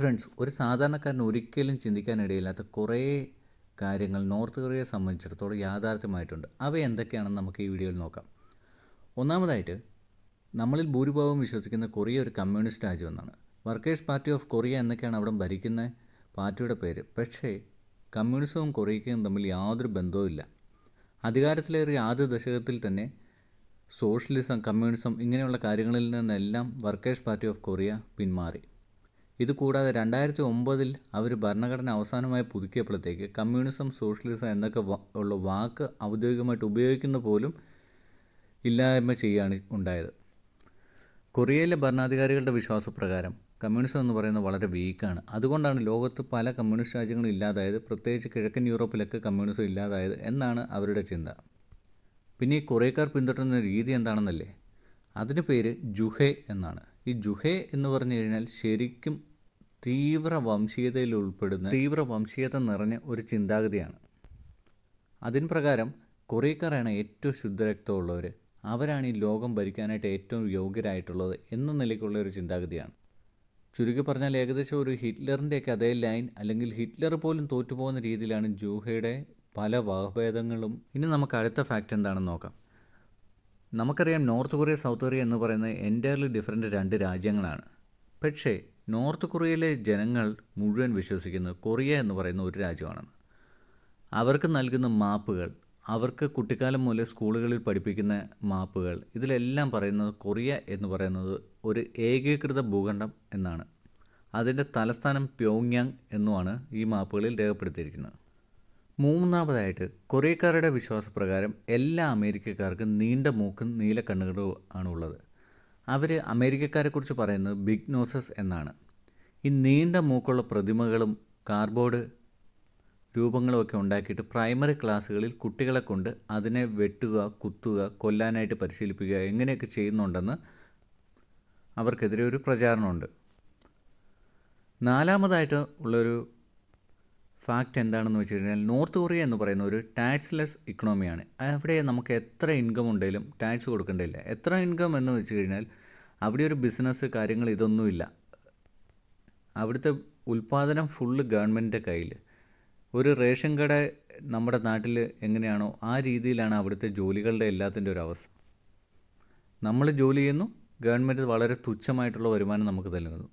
friends ഒരു സാധാരണക്കാരന് ഒരിക്കലും ചിന്തിക്കാനിടയില്ലാത്ത കുറേ കാര്യങ്ങൾ നോർത്ത് കൊറിയയെ സംബന്ധിച്ചിടത്തോളം യാഥാർത്ഥ്യമായിട്ടുണ്ട് അവ എന്തൊക്കെയാണെന്ന് നമുക്ക് ഈ വീഡിയോയിൽ നോക്കാം ഒന്നാമതായിട്ട് നമ്മളിൽ ഭൂരിഭാഗവും വിശ്വസിക്കുന്ന കൊറിയ ഒരു കമ്മ്യൂണിസ്റ്റ് രാജ്യമെന്നാണ് വർക്കേഴ്സ് പാർട്ടി ഓഫ് കൊറിയ എന്നൊക്കെയാണ് അവിടെ ഭരിക്കുന്ന പാർട്ടിയുടെ പേര് പക്ഷേ കമ്മ്യൂണിസവും കൊറിയയ്ക്കും തമ്മിൽ യാതൊരു ബന്ധവുമില്ല അധികാരത്തിലേറിയ ആദ്യ ദശകത്തിൽ തന്നെ സോഷ്യലിസം കമ്മ്യൂണിസം ഇങ്ങനെയുള്ള കാര്യങ്ങളിൽ നിന്നെല്ലാം വർക്കേഴ്സ് പാർട്ടി ഓഫ് കൊറിയ പിന്മാറി കൂടാതെ രണ്ടായിരത്തി ഒമ്പതിൽ അവർ ഭരണഘടന അവസാനമായി പുതുക്കിയപ്പോഴത്തേക്ക് കമ്മ്യൂണിസം സോഷ്യലിസം എന്നൊക്കെ ഉള്ള വാക്ക് ഔദ്യോഗികമായിട്ട് ഉപയോഗിക്കുന്ന പോലും ഇല്ലായ്മ ചെയ്യുകയാണ് ഉണ്ടായത് കൊറിയയിലെ ഭരണാധികാരികളുടെ വിശ്വാസപ്രകാരം കമ്മ്യൂണിസം എന്ന് പറയുന്നത് വളരെ വീക്കാണ് അതുകൊണ്ടാണ് ലോകത്ത് പല കമ്മ്യൂണിസ്റ്റ് രാജ്യങ്ങളും ഇല്ലാതായത് പ്രത്യേകിച്ച് കിഴക്കൻ യൂറോപ്പിലൊക്കെ കമ്മ്യൂണിസം ഇല്ലാതായത് എന്നാണ് അവരുടെ ചിന്ത പിന്നെ ഈ കൊറിയക്കാർ പിന്തുടരുന്ന രീതി എന്താണെന്നല്ലേ അതിന് പേര് ജുഹെ എന്നാണ് ഈ ജുഹെ എന്ന് പറഞ്ഞു കഴിഞ്ഞാൽ ശരിക്കും തീവ്ര വംശീയതയിൽ ഉൾപ്പെടുന്ന തീവ്ര വംശീയത നിറഞ്ഞ ഒരു ചിന്താഗതിയാണ് അതിന് പ്രകാരം കൊറിയക്കാരാണ് ഏറ്റവും ശുദ്ധരക്തമുള്ളവർ അവരാണ് ഈ ലോകം ഭരിക്കാനായിട്ട് ഏറ്റവും യോഗ്യരായിട്ടുള്ളത് എന്ന നിലയ്ക്കുള്ള ഒരു ചിന്താഗതിയാണ് ചുരുക്കി പറഞ്ഞാൽ ഏകദേശം ഒരു ഹിറ്റ്ലറിൻ്റെയൊക്കെ അതേ ലൈൻ അല്ലെങ്കിൽ ഹിറ്റ്ലർ പോലും തോറ്റുപോകുന്ന രീതിയിലാണ് ജൂഹയുടെ പല വകഭേദങ്ങളും ഇനി നമുക്ക് അടുത്ത ഫാക്റ്റ് എന്താണെന്ന് നോക്കാം നമുക്കറിയാം നോർത്ത് കൊറിയ സൗത്ത് കൊറിയ എന്ന് പറയുന്നത് എൻറ്റയർലി ഡിഫറെൻറ്റ് രണ്ട് രാജ്യങ്ങളാണ് പക്ഷേ നോർത്ത് കൊറിയയിലെ ജനങ്ങൾ മുഴുവൻ വിശ്വസിക്കുന്നത് കൊറിയ എന്ന് പറയുന്ന ഒരു രാജ്യമാണെന്ന് അവർക്ക് നൽകുന്ന മാപ്പുകൾ അവർക്ക് കുട്ടിക്കാലം മുതലേ സ്കൂളുകളിൽ പഠിപ്പിക്കുന്ന മാപ്പുകൾ ഇതിലെല്ലാം പറയുന്നത് കൊറിയ എന്ന് പറയുന്നത് ഒരു ഏകീകൃത ഭൂഖണ്ഡം എന്നാണ് അതിൻ്റെ തലസ്ഥാനം പ്യോങ്യാങ് എന്നുമാണ് ഈ മാപ്പുകളിൽ രേഖപ്പെടുത്തിയിരിക്കുന്നത് മൂന്നാമതായിട്ട് കൊറിയക്കാരുടെ വിശ്വാസപ്രകാരം എല്ലാ അമേരിക്കക്കാർക്കും നീണ്ട മൂക്കും നീല കണ്ണുകളും ആണുള്ളത് അവർ അമേരിക്കക്കാരെക്കുറിച്ച് പറയുന്നത് ബിഗ് നോസസ് എന്നാണ് ഈ നീണ്ട മൂക്കുള്ള പ്രതിമകളും കാർഡ്ബോർഡ് രൂപങ്ങളും ഒക്കെ ഉണ്ടാക്കിയിട്ട് പ്രൈമറി ക്ലാസ്സുകളിൽ കുട്ടികളെ കൊണ്ട് അതിനെ വെട്ടുക കുത്തുക കൊല്ലാനായിട്ട് പരിശീലിപ്പിക്കുക എങ്ങനെയൊക്കെ ചെയ്യുന്നുണ്ടെന്ന് അവർക്കെതിരെ ഒരു പ്രചാരണമുണ്ട് നാലാമതായിട്ട് ഉള്ളൊരു ഫാക്റ്റ് എന്താണെന്ന് വെച്ച് കഴിഞ്ഞാൽ നോർത്ത് കൊറിയ എന്ന് പറയുന്ന ഒരു ടാക്സ്ലെസ് ഇക്കണോമിയാണ് അവിടെ നമുക്ക് എത്ര ഇൻകം ഉണ്ടെങ്കിലും ടാക്സ് കൊടുക്കേണ്ടതില്ല എത്ര ഇൻകം എന്ന് വെച്ച് കഴിഞ്ഞാൽ അവിടെ ഒരു ബിസിനസ് കാര്യങ്ങൾ ഇതൊന്നുമില്ല അവിടുത്തെ ഉൽപ്പാദനം ഫുള്ള് ഗവൺമെൻറ്റിൻ്റെ കയ്യിൽ ഒരു റേഷൻ കട നമ്മുടെ നാട്ടിൽ എങ്ങനെയാണോ ആ രീതിയിലാണ് അവിടുത്തെ ജോലികളുടെ എല്ലാത്തിൻ്റെ ഒരു അവസ്ഥ നമ്മൾ ജോലി ചെയ്യുന്നു ഗവൺമെൻറ് വളരെ തുച്ഛമായിട്ടുള്ള വരുമാനം നമുക്ക് നൽകുന്നു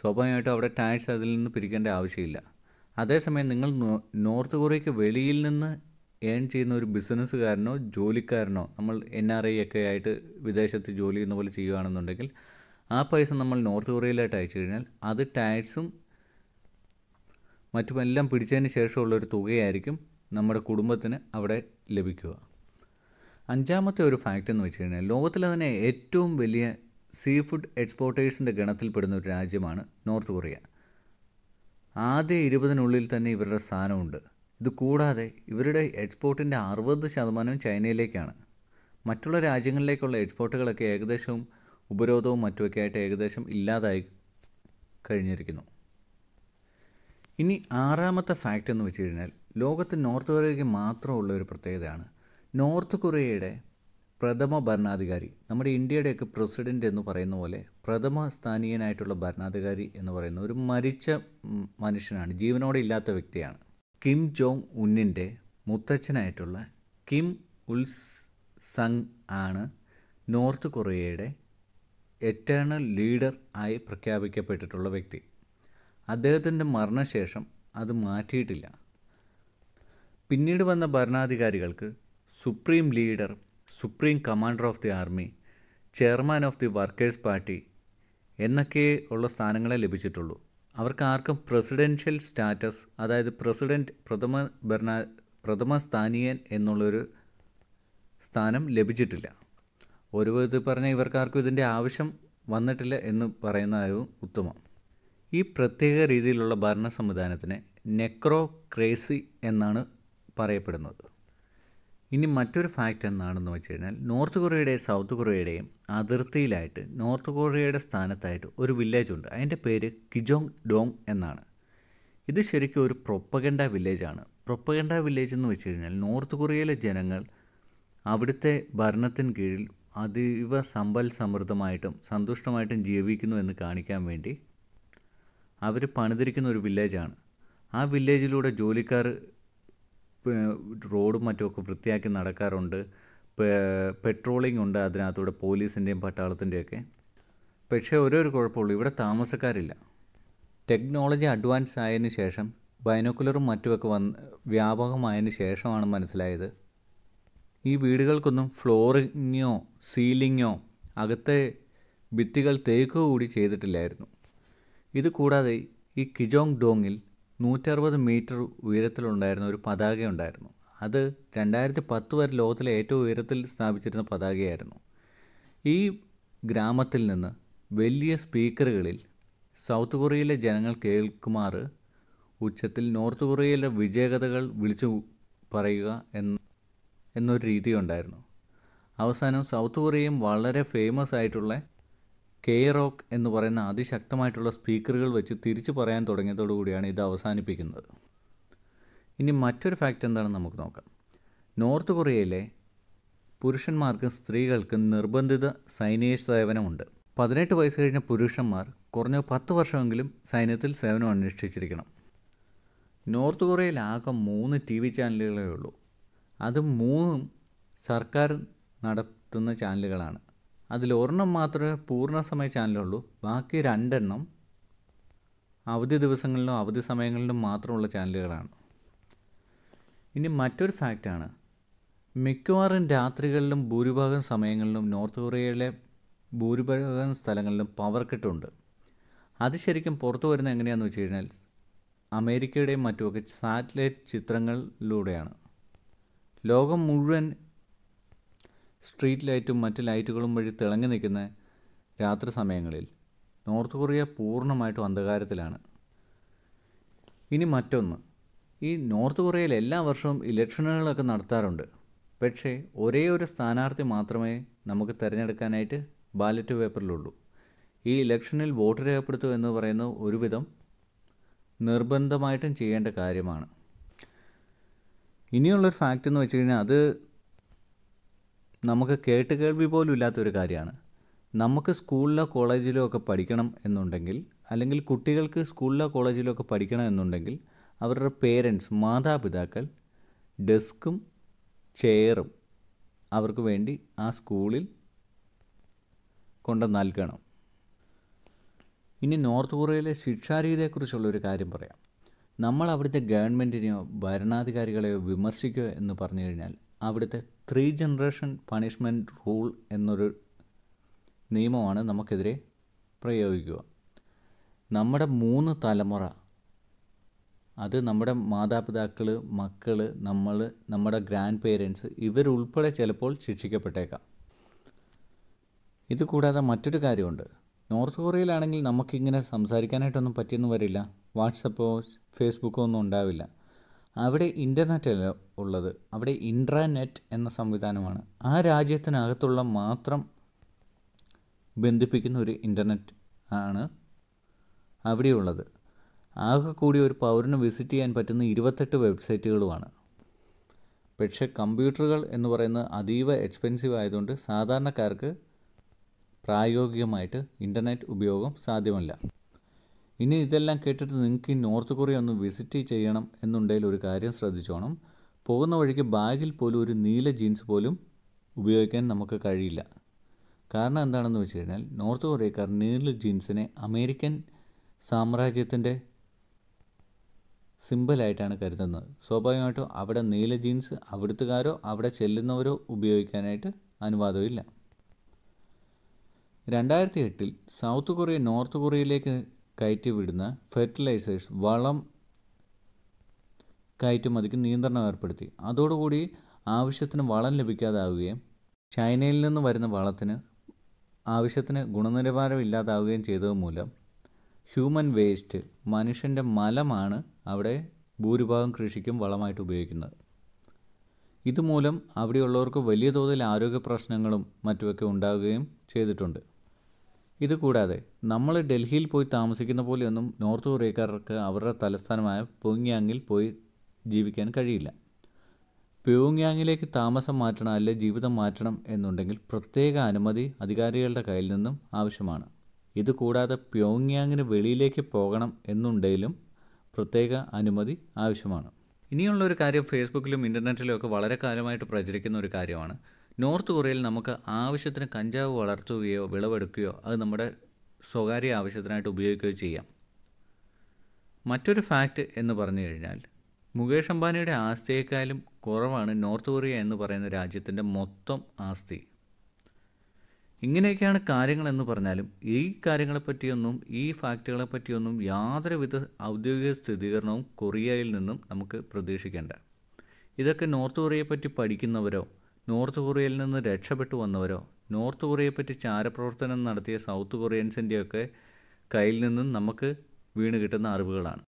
സ്വാഭാവികമായിട്ടും അവിടെ ടാക്സ് അതിൽ നിന്ന് പിരിക്കേണ്ട ആവശ്യമില്ല അതേസമയം നിങ്ങൾ നോർത്ത് കൊറിയയ്ക്ക് വെളിയിൽ നിന്ന് ഏൺ ചെയ്യുന്ന ഒരു ബിസിനസ്സുകാരനോ ജോലിക്കാരനോ നമ്മൾ എൻ ആർ ഐ ഒക്കെ ആയിട്ട് വിദേശത്ത് ജോലി ചെയ്യുന്ന പോലെ ചെയ്യുകയാണെന്നുണ്ടെങ്കിൽ ആ പൈസ നമ്മൾ നോർത്ത് കൊറിയയിലായിട്ട് അയച്ചു കഴിഞ്ഞാൽ അത് ടാക്സും മറ്റുമെല്ലാം പിടിച്ചതിന് ശേഷമുള്ള ഒരു തുകയായിരിക്കും നമ്മുടെ കുടുംബത്തിന് അവിടെ ലഭിക്കുക അഞ്ചാമത്തെ ഒരു ഫാക്റ്റ് എന്ന് വെച്ച് കഴിഞ്ഞാൽ ലോകത്തിലെ തന്നെ ഏറ്റവും വലിയ സീ ഫുഡ് എക്സ്പോർട്ടേഴ്സിൻ്റെ ഗണത്തിൽപ്പെടുന്ന ഒരു രാജ്യമാണ് നോർത്ത് കൊറിയ ആദ്യ ഇരുപതിനുള്ളിൽ തന്നെ ഇവരുടെ സ്ഥാനമുണ്ട് ഇത് കൂടാതെ ഇവരുടെ എക്സ്പോർട്ടിൻ്റെ അറുപത് ശതമാനവും ചൈനയിലേക്കാണ് മറ്റുള്ള രാജ്യങ്ങളിലേക്കുള്ള എക്സ്പോർട്ടുകളൊക്കെ ഏകദേശം ഉപരോധവും മറ്റുമൊക്കെ ആയിട്ട് ഏകദേശം ഇല്ലാതായി കഴിഞ്ഞിരിക്കുന്നു ഇനി ആറാമത്തെ ഫാക്റ്റ് എന്ന് വെച്ച് കഴിഞ്ഞാൽ ലോകത്ത് നോർത്ത് കൊറിയയ്ക്ക് മാത്രമുള്ള ഒരു പ്രത്യേകതയാണ് നോർത്ത് കൊറിയയുടെ പ്രഥമ ഭരണാധികാരി നമ്മുടെ ഇന്ത്യയുടെയൊക്കെ പ്രസിഡൻ്റ് എന്ന് പറയുന്ന പോലെ പ്രഥമ സ്ഥാനീയനായിട്ടുള്ള ഭരണാധികാരി എന്ന് പറയുന്ന ഒരു മരിച്ച മനുഷ്യനാണ് ജീവനോടെ ഇല്ലാത്ത വ്യക്തിയാണ് കിം ജോങ് ഉന്നിൻ്റെ മുത്തച്ഛനായിട്ടുള്ള കിം ഉൽസ് സങ് ആണ് നോർത്ത് കൊറിയയുടെ എറ്റേണൽ ലീഡർ ആയി പ്രഖ്യാപിക്കപ്പെട്ടിട്ടുള്ള വ്യക്തി അദ്ദേഹത്തിൻ്റെ മരണശേഷം അത് മാറ്റിയിട്ടില്ല പിന്നീട് വന്ന ഭരണാധികാരികൾക്ക് supreme leader supreme commander of the army chairman of the workers party എന്നൊക്കെ ഉള്ള സ്ഥാനങ്ങളെ ലഭിച്ചിട്ടുള്ളൂ അവർക്ക് ആർക്കും പ്രസിഡൻഷ്യൽ സ്റ്റാറ്റസ് അതായത് പ്രസിഡൻറ്റ് പ്രഥമ ഭരണ പ്രഥമ സ്ഥാനീയൻ എന്നുള്ളൊരു സ്ഥാനം ലഭിച്ചിട്ടില്ല ഒരു വിധത്തിൽ പറഞ്ഞാൽ ഇവർക്കാർക്കും ഇതിൻ്റെ ആവശ്യം വന്നിട്ടില്ല എന്ന് പറയുന്നതായും ഉത്തമം ഈ പ്രത്യേക രീതിയിലുള്ള ഭരണ സംവിധാനത്തിന് നെക്രോ ക്രേസി എന്നാണ് പറയപ്പെടുന്നത് ഇനി മറ്റൊരു ഫാക്റ്റ് എന്താണെന്ന് വെച്ച് കഴിഞ്ഞാൽ നോർത്ത് കൊറിയയുടെയും സൗത്ത് കൊറിയയുടെയും അതിർത്തിയിലായിട്ട് നോർത്ത് കൊറിയയുടെ സ്ഥാനത്തായിട്ട് ഒരു വില്ലേജ് ഉണ്ട് അതിൻ്റെ പേര് കിജോങ് ഡോങ് എന്നാണ് ഇത് ശരിക്കും ഒരു പ്രൊപ്പഗൻഡ വില്ലേജാണ് പ്രൊപ്പഗൻഡ വില്ലേജ് എന്ന് വെച്ച് കഴിഞ്ഞാൽ നോർത്ത് കൊറിയയിലെ ജനങ്ങൾ അവിടുത്തെ ഭരണത്തിന് കീഴിൽ അതീവ സമ്പൽ സമൃദ്ധമായിട്ടും സന്തുഷ്ടമായിട്ടും ജീവിക്കുന്നു എന്ന് കാണിക്കാൻ വേണ്ടി അവർ പണിതിരിക്കുന്ന ഒരു വില്ലേജാണ് ആ വില്ലേജിലൂടെ ജോലിക്കാർ റോഡും മറ്റുമൊക്കെ വൃത്തിയാക്കി നടക്കാറുണ്ട് പെട്രോളിംഗ് ഉണ്ട് അതിനകത്തൂടെ പോലീസിൻ്റെയും പട്ടാളത്തിൻ്റെയൊക്കെ പക്ഷേ ഒരേ ഒരു കുഴപ്പമുള്ളൂ ഇവിടെ താമസക്കാരില്ല ടെക്നോളജി അഡ്വാൻസ് ആയതിനു ശേഷം ബൈനോക്കുലറും മറ്റുമൊക്കെ വന്ന് വ്യാപകമായതിനു ശേഷമാണ് മനസ്സിലായത് ഈ വീടുകൾക്കൊന്നും ഫ്ലോറിങ്ങോ സീലിങ്ങോ അകത്തെ ഭിത്തികൾ തേക്കുകൂടി കൂടി ചെയ്തിട്ടില്ലായിരുന്നു ഇത് കൂടാതെ ഈ കിജോങ് ഡോങ്ങിൽ അറുപത് മീറ്റർ ഉയരത്തിലുണ്ടായിരുന്ന ഒരു പതാക ഉണ്ടായിരുന്നു അത് രണ്ടായിരത്തി പത്ത് വരെ ലോകത്തിലെ ഏറ്റവും ഉയരത്തിൽ സ്ഥാപിച്ചിരുന്ന പതാകയായിരുന്നു ഈ ഗ്രാമത്തിൽ നിന്ന് വലിയ സ്പീക്കറുകളിൽ സൗത്ത് കൊറിയയിലെ ജനങ്ങൾ കേൾക്കുമാർ ഉച്ചത്തിൽ നോർത്ത് കൊറിയയിലെ വിജയകഥകൾ വിളിച്ചു പറയുക എന്ന് എന്നൊരു രീതി ഉണ്ടായിരുന്നു അവസാനം സൗത്ത് കൊറിയയും വളരെ ഫേമസ് ആയിട്ടുള്ള കെ റോക്ക് എന്ന് പറയുന്ന അതിശക്തമായിട്ടുള്ള സ്പീക്കറുകൾ വെച്ച് തിരിച്ചു പറയാൻ തുടങ്ങിയതോടുകൂടിയാണ് ഇത് അവസാനിപ്പിക്കുന്നത് ഇനി മറ്റൊരു ഫാക്റ്റ് എന്താണെന്ന് നമുക്ക് നോക്കാം നോർത്ത് കൊറിയയിലെ പുരുഷന്മാർക്കും സ്ത്രീകൾക്കും നിർബന്ധിത സൈനിക സേവനമുണ്ട് പതിനെട്ട് വയസ്സ് കഴിഞ്ഞ പുരുഷന്മാർ കുറഞ്ഞ പത്ത് വർഷമെങ്കിലും സൈന്യത്തിൽ സേവനം അനുഷ്ഠിച്ചിരിക്കണം നോർത്ത് കൊറിയയിലാകെ മൂന്ന് ടി വി ചാനലുകളേ ഉള്ളൂ അത് മൂന്നും സർക്കാർ നടത്തുന്ന ചാനലുകളാണ് ഒരെണ്ണം മാത്രമേ പൂർണ്ണസമയ ചാനലുള്ളൂ ബാക്കി രണ്ടെണ്ണം അവധി ദിവസങ്ങളിലും അവധി സമയങ്ങളിലും മാത്രമുള്ള ചാനലുകളാണ് ഇനി മറ്റൊരു ഫാക്റ്റാണ് മിക്കവാറും രാത്രികളിലും ഭൂരിഭാഗം സമയങ്ങളിലും നോർത്ത് കൊറിയയിലെ ഭൂരിഭാഗം സ്ഥലങ്ങളിലും പവർ കിട്ടുണ്ട് അത് ശരിക്കും പുറത്തു വരുന്നത് എങ്ങനെയാണെന്ന് വെച്ച് കഴിഞ്ഞാൽ അമേരിക്കയുടെയും മറ്റുമൊക്കെ സാറ്റലൈറ്റ് ചിത്രങ്ങളിലൂടെയാണ് ലോകം മുഴുവൻ സ്ട്രീറ്റ് ലൈറ്റും മറ്റ് ലൈറ്റുകളും വഴി തിളങ്ങി നിൽക്കുന്ന രാത്രി സമയങ്ങളിൽ നോർത്ത് കൊറിയ പൂർണ്ണമായിട്ടും അന്ധകാരത്തിലാണ് ഇനി മറ്റൊന്ന് ഈ നോർത്ത് കൊറിയയിൽ എല്ലാ വർഷവും ഇലക്ഷനുകളൊക്കെ നടത്താറുണ്ട് പക്ഷേ ഒരേ ഒരു സ്ഥാനാർത്ഥി മാത്രമേ നമുക്ക് തിരഞ്ഞെടുക്കാനായിട്ട് ബാലറ്റ് പേപ്പറിലുള്ളൂ ഈ ഇലക്ഷനിൽ വോട്ട് രേഖപ്പെടുത്തുക എന്ന് പറയുന്നത് ഒരുവിധം നിർബന്ധമായിട്ടും ചെയ്യേണ്ട കാര്യമാണ് ഇനിയുള്ളൊരു ഫാക്റ്റ് എന്ന് വെച്ച് കഴിഞ്ഞാൽ അത് നമുക്ക് കേട്ട് കേൾവി പോലും ഇല്ലാത്തൊരു കാര്യമാണ് നമുക്ക് സ്കൂളിലോ കോളേജിലോ ഒക്കെ പഠിക്കണം എന്നുണ്ടെങ്കിൽ അല്ലെങ്കിൽ കുട്ടികൾക്ക് സ്കൂളിലോ കോളേജിലോ ഒക്കെ പഠിക്കണം എന്നുണ്ടെങ്കിൽ അവരുടെ പേരൻസ് മാതാപിതാക്കൾ ഡെസ്കും ചെയറും അവർക്ക് വേണ്ടി ആ സ്കൂളിൽ കൊണ്ട് നൽകണം ഇനി നോർത്ത് കൊറിയയിലെ ശിക്ഷാരീതിയെക്കുറിച്ചുള്ളൊരു കാര്യം പറയാം നമ്മൾ അവിടുത്തെ ഗവൺമെൻറ്റിനെയോ ഭരണാധികാരികളെയോ വിമർശിക്കുക എന്ന് പറഞ്ഞു കഴിഞ്ഞാൽ അവിടുത്തെ ത്രീ ജനറേഷൻ പണിഷ്മെൻറ്റ് റൂൾ എന്നൊരു നിയമമാണ് നമുക്കെതിരെ പ്രയോഗിക്കുക നമ്മുടെ മൂന്ന് തലമുറ അത് നമ്മുടെ മാതാപിതാക്കൾ മക്കൾ നമ്മൾ നമ്മുടെ ഗ്രാൻഡ് പേരൻസ് ഇവരുൾപ്പെടെ ചിലപ്പോൾ ശിക്ഷിക്കപ്പെട്ടേക്കാം ഇതുകൂടാതെ മറ്റൊരു കാര്യമുണ്ട് നോർത്ത് കൊറിയയിലാണെങ്കിൽ നമുക്കിങ്ങനെ സംസാരിക്കാനായിട്ടൊന്നും പറ്റിയെന്ന് വരില്ല വാട്സപ്പോ ഫേസ്ബുക്കോ ഒന്നും ഉണ്ടാവില്ല അവിടെ ഇൻ്റർനെറ്റ് അല്ല ഉള്ളത് അവിടെ ഇൻട്രാനെറ്റ് എന്ന സംവിധാനമാണ് ആ രാജ്യത്തിനകത്തുള്ള മാത്രം ബന്ധിപ്പിക്കുന്ന ഒരു ഇൻ്റർനെറ്റ് ആണ് അവിടെയുള്ളത് ആകെ കൂടി ഒരു പൗരന് വിസിറ്റ് ചെയ്യാൻ പറ്റുന്ന ഇരുപത്തെട്ട് വെബ്സൈറ്റുകളുമാണ് പക്ഷേ കമ്പ്യൂട്ടറുകൾ എന്ന് പറയുന്നത് അതീവ എക്സ്പെൻസീവ് ആയതുകൊണ്ട് സാധാരണക്കാർക്ക് പ്രായോഗികമായിട്ട് ഇൻ്റർനെറ്റ് ഉപയോഗം സാധ്യമല്ല ഇനി ഇതെല്ലാം കേട്ടിട്ട് നിങ്ങൾക്ക് ഈ നോർത്ത് കൊറിയ ഒന്ന് വിസിറ്റ് ചെയ്യണം എന്നുണ്ടെങ്കിൽ ഒരു കാര്യം ശ്രദ്ധിച്ചോണം പോകുന്ന വഴിക്ക് ബാഗിൽ പോലും ഒരു നീല ജീൻസ് പോലും ഉപയോഗിക്കാൻ നമുക്ക് കഴിയില്ല കാരണം എന്താണെന്ന് വെച്ച് കഴിഞ്ഞാൽ നോർത്ത് കൊറിയക്കാർ നീല ജീൻസിനെ അമേരിക്കൻ സാമ്രാജ്യത്തിൻ്റെ സിമ്പിളായിട്ടാണ് കരുതുന്നത് സ്വാഭാവികമായിട്ടും അവിടെ നീല ജീൻസ് അവിടുത്തുകാരോ അവിടെ ചെല്ലുന്നവരോ ഉപയോഗിക്കാനായിട്ട് അനുവാദമില്ല രണ്ടായിരത്തി എട്ടിൽ സൗത്ത് കൊറിയ നോർത്ത് കൊറിയയിലേക്ക് കയറ്റിവിടുന്ന ഫെർട്ടിലൈസേഴ്സ് വളം കയറ്റുമതിക്ക് നിയന്ത്രണം ഏർപ്പെടുത്തി അതോടുകൂടി ആവശ്യത്തിന് വളം ലഭിക്കാതാവുകയും ചൈനയിൽ നിന്ന് വരുന്ന വളത്തിന് ആവശ്യത്തിന് ഗുണനിലവാരം ഇല്ലാതാവുകയും ചെയ്തത് മൂലം ഹ്യൂമൻ വേസ്റ്റ് മനുഷ്യൻ്റെ മലമാണ് അവിടെ ഭൂരിഭാഗം കൃഷിക്കും വളമായിട്ട് ഉപയോഗിക്കുന്നത് ഇതുമൂലം അവിടെയുള്ളവർക്ക് വലിയ തോതിൽ ആരോഗ്യ പ്രശ്നങ്ങളും മറ്റുമൊക്കെ ഉണ്ടാവുകയും ചെയ്തിട്ടുണ്ട് ഇതുകൂടാതെ നമ്മൾ ഡൽഹിയിൽ പോയി താമസിക്കുന്ന പോലെയൊന്നും നോർത്ത് കൊറിയക്കാർക്ക് അവരുടെ തലസ്ഥാനമായ പ്യോങ്യാങ്ങിൽ പോയി ജീവിക്കാൻ കഴിയില്ല പ്യോങ്യാങ്ങിലേക്ക് താമസം മാറ്റണം അല്ലെ ജീവിതം മാറ്റണം എന്നുണ്ടെങ്കിൽ പ്രത്യേക അനുമതി അധികാരികളുടെ കയ്യിൽ നിന്നും ആവശ്യമാണ് ഇതുകൂടാതെ പ്യോങ്യാങ്ങിന് വെളിയിലേക്ക് പോകണം എന്നുണ്ടെങ്കിലും പ്രത്യേക അനുമതി ആവശ്യമാണ് ഇനിയുള്ള ഒരു കാര്യം ഫേസ്ബുക്കിലും ഇൻ്റർനെറ്റിലും ഒക്കെ വളരെ കാലമായിട്ട് പ്രചരിക്കുന്ന ഒരു കാര്യമാണ് നോർത്ത് കൊറിയയിൽ നമുക്ക് ആവശ്യത്തിന് കഞ്ചാവ് വളർത്തുകയോ വിളവെടുക്കുകയോ അത് നമ്മുടെ സ്വകാര്യ ആവശ്യത്തിനായിട്ട് ഉപയോഗിക്കുകയോ ചെയ്യാം മറ്റൊരു ഫാക്റ്റ് എന്ന് പറഞ്ഞു കഴിഞ്ഞാൽ മുകേഷ് അംബാനിയുടെ ആസ്തിയേക്കാളും കുറവാണ് നോർത്ത് കൊറിയ എന്ന് പറയുന്ന രാജ്യത്തിൻ്റെ മൊത്തം ആസ്തി ഇങ്ങനെയൊക്കെയാണ് കാര്യങ്ങളെന്ന് പറഞ്ഞാലും ഈ കാര്യങ്ങളെപ്പറ്റിയൊന്നും ഈ ഫാക്റ്റുകളെ പറ്റിയൊന്നും യാതൊരുവിധ ഔദ്യോഗിക സ്ഥിരീകരണവും കൊറിയയിൽ നിന്നും നമുക്ക് പ്രതീക്ഷിക്കേണ്ട ഇതൊക്കെ നോർത്ത് കൊറിയയെ പറ്റി പഠിക്കുന്നവരോ നോർത്ത് കൊറിയയിൽ നിന്ന് രക്ഷപ്പെട്ടു വന്നവരോ നോർത്ത് കൊറിയയെപ്പറ്റി ചാരപ്രവർത്തനം നടത്തിയ സൗത്ത് കൊറിയൻസിൻ്റെയൊക്കെ കയ്യിൽ നിന്നും നമുക്ക് വീണ് കിട്ടുന്ന അറിവുകളാണ്